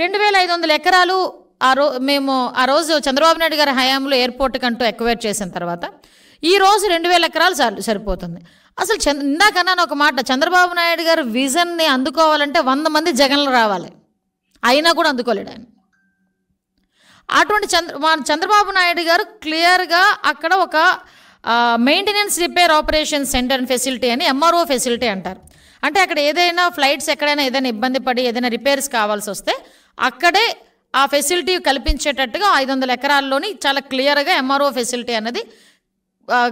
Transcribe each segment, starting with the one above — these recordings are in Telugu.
రెండు వేల ఐదు వందల ఎకరాలు ఆ రో మేము ఆ రోజు చంద్రబాబు నాయుడు గారి హయాంలో ఎయిర్పోర్ట్ కంటూ ఎక్వైర్ చేసిన తర్వాత ఈ రోజు రెండు వేల ఎకరాలు సరిపోతుంది అసలు చంద్ర ఇందాకన్నాను ఒక మాట చంద్రబాబు నాయుడు గారు విజన్ని అందుకోవాలంటే వంద మంది జగన్లు రావాలి అయినా కూడా అందుకోలేడు ఆయన అటువంటి చంద్ర చంద్రబాబు నాయుడు గారు క్లియర్గా అక్కడ ఒక maintenance repair operation centre and facility అని ఎంఆర్ఓ ఫెసిలిటీ అంటారు అంటే అక్కడ ఏదైనా ఫ్లైట్స్ ఎక్కడైనా ఏదైనా ఇబ్బంది పడి ఏదైనా రిపేర్స్ కావాల్సి వస్తే అక్కడే ఆ ఫెసిలిటీ కల్పించేటట్టుగా ఐదు వందల ఎకరాల్లోని చాలా క్లియర్గా ఎంఆర్ఓ ఫెసిలిటీ అన్నది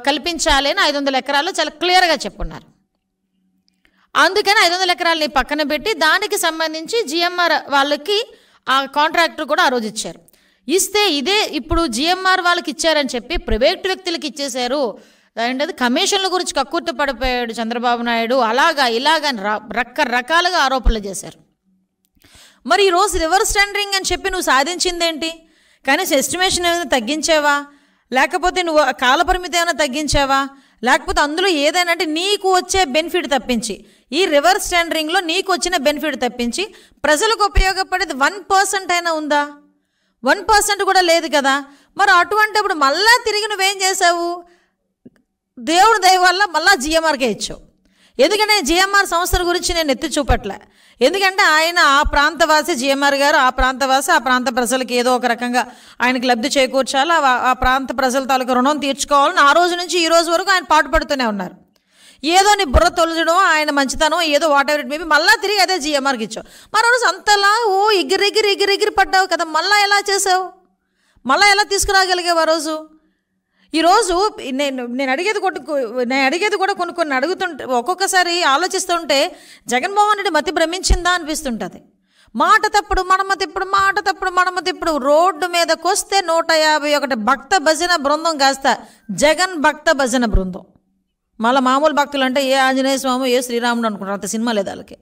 కల్పించాలి అని ఐదు వందల ఎకరాల్లో చాలా క్లియర్గా చెప్పున్నారు అందుకని ఐదు వందల ఎకరాలని పక్కన పెట్టి దానికి సంబంధించి జిఎంఆర్ వాళ్ళకి ఆ కాంట్రాక్టర్ కూడా ఆ రోజు ఇచ్చారు ఇస్తే ఇదే ఇప్పుడు జిఎంఆర్ వాళ్ళకి ఇచ్చారని చెప్పి ప్రైవేట్ వ్యక్తులకి ఇచ్చేశారు ఏంటది కమిషన్ల గురించి కక్కుర్తి పడిపోయాడు చంద్రబాబు నాయుడు అలాగా ఇలాగని రకరకాలుగా ఆరోపణలు చేశారు మరి ఈరోజు రివర్స్ టెండరింగ్ అని చెప్పి నువ్వు సాధించిందేంటి కనీసం ఎస్టిమేషన్ ఏమైనా తగ్గించావా లేకపోతే నువ్వు కాలపరిమితి ఏమైనా తగ్గించావా లేకపోతే అందులో ఏదైనా అంటే నీకు వచ్చే బెనిఫిట్ తప్పించి ఈ రివర్స్ టెండరింగ్లో నీకు వచ్చిన బెనిఫిట్ తప్పించి ప్రజలకు ఉపయోగపడేది వన్ పర్సెంట్ అయినా ఉందా వన్ పర్సెంట్ కూడా లేదు కదా మరి అటువంటిప్పుడు మళ్ళా తిరిగి నువ్వేం చేసావు దేవుడి దయ వల్ల మళ్ళా జిఎంఆర్కే ఇచ్చావు ఎందుకంటే జిఎంఆర్ సంస్థల గురించి నేను ఎత్తి చూపట్లే ఎందుకంటే ఆయన ఆ ప్రాంతవాసి జిఎంఆర్ గారు ఆ ప్రాంతవాసి ఆ ప్రాంత ప్రజలకు ఏదో ఒక రకంగా ఆయనకు లబ్ధి చేకూర్చాలి ఆ ప్రాంత ప్రజల తాలూకు రుణం తీర్చుకోవాలని ఆ రోజు నుంచి ఈ రోజు వరకు ఆయన పాటుపడుతూనే ఉన్నారు ఏదో నీ బుర్ర తొలచడం ఆయన మంచితనం ఏదో వాట్ ఎవర్ ఇట్ మేబీ మళ్ళీ తిరిగి అదే జిఎంఆర్కి ఇచ్చావు మరో రోజు అంతలా ఓ ఎగిరెగిరి ఎగిరెగిరి పడ్డావు కదా మళ్ళీ ఎలా చేసావు మళ్ళీ ఎలా తీసుకురాగలిగావు ఆ రోజు ఈరోజు నేను నేను అడిగేది కొట్టు నేను అడిగేది కూడా కొన్ని కొన్ని అడుగుతుంటే ఒక్కొక్కసారి ఆలోచిస్తుంటే జగన్మోహన్ రెడ్డి మతి భ్రమించిందా అనిపిస్తుంటుంది మాట తప్పుడు మనమ తిప్పుడు మాట తప్పుడు మనమ తిప్పుడు రోడ్డు మీదకొస్తే నూట యాభై ఒకటి భక్త భజన బృందం కాస్త జగన్ భక్త భజన బృందం మళ్ళీ మామూలు భక్తులు అంటే ఏ ఆంజనేయ స్వామి ఏ శ్రీరాముడు అనుకుంటారు అంత సినిమా లేదు వాళ్ళకి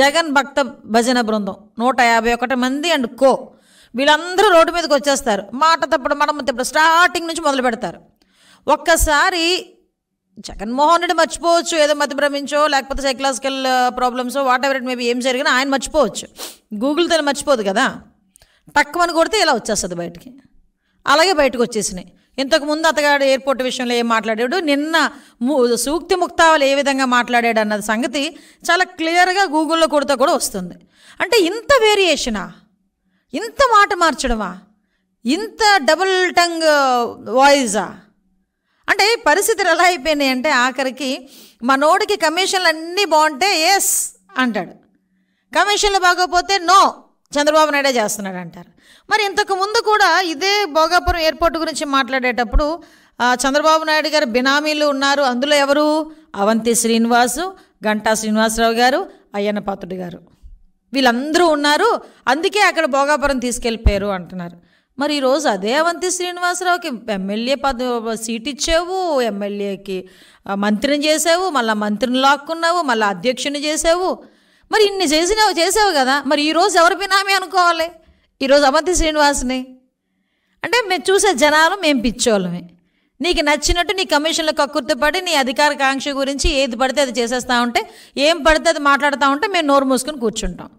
జగన్ భక్త భజన బృందం నూట యాభై ఒకటి మంది అండ్ కో వీళ్ళందరూ రోడ్డు మీదకి వచ్చేస్తారు మాట తప్పుడు మనమ తిప్పుడు స్టార్టింగ్ నుంచి మొదలు పెడతారు ఒక్కసారి జగన్మోహన్ రెడ్డి మర్చిపోవచ్చు ఏదో భ్రమించో లేకపోతే psychological problems whatever it maybe ఏం జరిగినా ఆయన మర్చిపోవచ్చు గూగుల్ తను మర్చిపోదు కదా పక్కమని కొడితే ఇలా వచ్చేస్తుంది బయటికి అలాగే బయటకు వచ్చేసినాయి ఇంతకుముందు అతగాడు ఎయిర్పోర్ట్ విషయంలో ఏం మాట్లాడాడు నిన్న సూక్తి ముక్తావాలు ఏ విధంగా మాట్లాడాడు అన్నది సంగతి చాలా క్లియర్గా గూగుల్లో కొడితే కూడా వస్తుంది అంటే ఇంత వేరియేషనా ఇంత మాట మార్చడమా ఇంత డబుల్ టంగ్ వాయిజా పరిస్థితులు ఎలా అయిపోయినాయి అంటే ఆఖరికి మనోడికి కమిషన్లు అన్నీ బాగుంటే ఎస్ అంటాడు కమిషన్లు బాగోపోతే నో చంద్రబాబు నాయుడే చేస్తున్నాడు అంటారు మరి ఇంతకు ముందు కూడా ఇదే భోగాపురం ఎయిర్పోర్ట్ గురించి మాట్లాడేటప్పుడు చంద్రబాబు నాయుడు గారు బినామీలు ఉన్నారు అందులో ఎవరు అవంతి శ్రీనివాసు గంటా శ్రీనివాసరావు గారు అయ్యన్న పాత్రుడు గారు వీళ్ళందరూ ఉన్నారు అందుకే అక్కడ భోగాపురం తీసుకెళ్ళిపోయారు అంటున్నారు మరి ఈరోజు అదే అవంతి శ్రీనివాసరావుకి ఎమ్మెల్యే పద సీట్ ఇచ్చావు ఎమ్మెల్యేకి మంత్రిని చేసావు మళ్ళీ మంత్రిని లాక్కున్నావు మళ్ళీ అధ్యక్షుని చేసావు మరి ఇన్ని చేసినావు చేసావు కదా మరి ఈరోజు ఎవరి పినామీ అనుకోవాలి ఈరోజు అవంతి శ్రీనివాస్ని అంటే మేము చూసే జనాలు మేము పిచ్చోళ్ళమే నీకు నచ్చినట్టు నీ కమిషన్లు పడి నీ అధికార కాంక్ష గురించి ఏది పడితే అది చేసేస్తా ఉంటే ఏం పడితే అది మాట్లాడుతూ ఉంటే మేము నోరు మూసుకొని కూర్చుంటాం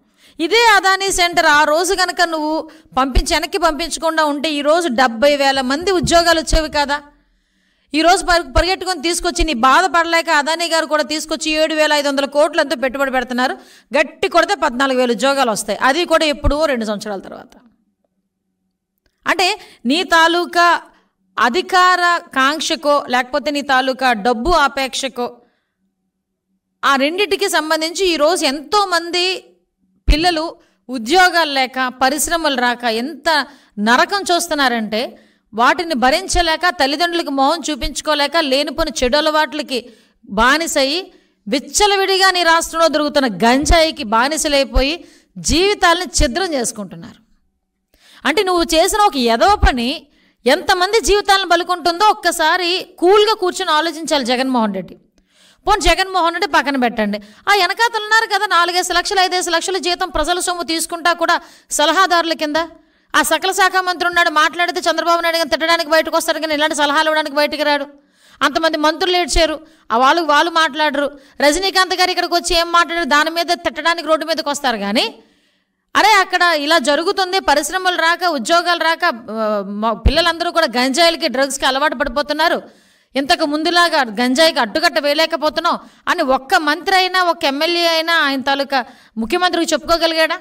ఇదే అదానీ సెంటర్ ఆ రోజు కనుక నువ్వు పంపించి వెనక్కి పంపించకుండా ఉంటే ఈరోజు డెబ్బై వేల మంది ఉద్యోగాలు వచ్చేవి కదా ఈరోజు పరి పరిగెట్టుకొని తీసుకొచ్చి నీ బాధపడలేక అదానీ గారు కూడా తీసుకొచ్చి ఏడు వేల ఐదు వందల కోట్లు అంతా పెట్టుబడి పెడుతున్నారు గట్టి కొడితే పద్నాలుగు వేల ఉద్యోగాలు వస్తాయి అది కూడా ఎప్పుడో రెండు సంవత్సరాల తర్వాత అంటే నీ తాలూకా అధికార కాంక్షకో లేకపోతే నీ తాలూకా డబ్బు ఆపేక్షకో ఆ రెండిటికి సంబంధించి ఈరోజు ఎంతోమంది పిల్లలు ఉద్యోగాలు లేక పరిశ్రమలు రాక ఎంత నరకం చూస్తున్నారంటే వాటిని భరించలేక తల్లిదండ్రులకు మోహం చూపించుకోలేక లేనిపోని చెడు అలవాట్లకి బానిసయి విచ్చలవిడిగా నీ రాష్ట్రంలో దొరుకుతున్న గంజాయికి బానిసలైపోయి జీవితాలను ఛిద్రం చేసుకుంటున్నారు అంటే నువ్వు చేసిన ఒక ఎదవ పని ఎంతమంది జీవితాలను బలుకుంటుందో ఒక్కసారి కూల్గా కూర్చొని ఆలోచించాలి జగన్మోహన్ రెడ్డి పోనీ జగన్మోహన్ రెడ్డి పక్కన పెట్టండి ఆ వెనకాతలు ఉన్నారు కదా నాలుగేసి లక్షలు ఐదేసి లక్షల జీతం ప్రజల సొమ్ము తీసుకుంటా కూడా సలహాదారుల కింద ఆ సకల శాఖ మంత్రి ఉన్నాడు మాట్లాడితే చంద్రబాబు నాయుడు కానీ తిట్టడానికి బయటకు వస్తారు కానీ ఇలాంటి సలహాలు ఇవ్వడానికి బయటకు రాడు అంతమంది మంత్రులు ఏడ్చారు వాళ్ళు వాళ్ళు మాట్లాడరు రజనీకాంత్ గారు ఇక్కడికి వచ్చి ఏం మాట్లాడారు దాని మీద తిట్టడానికి రోడ్డు మీదకి వస్తారు కానీ అరే అక్కడ ఇలా జరుగుతుంది పరిశ్రమలు రాక ఉద్యోగాలు రాక పిల్లలందరూ కూడా గంజాయిలకి డ్రగ్స్కి అలవాటు పడిపోతున్నారు ఇంతకు ముందులాగా గంజాయికి అడ్డుకట్ట వేయలేకపోతున్నావు అని ఒక్క మంత్రి అయినా ఒక ఎమ్మెల్యే అయినా ఆయన తాలూకా ముఖ్యమంత్రికి చెప్పుకోగలిగాడా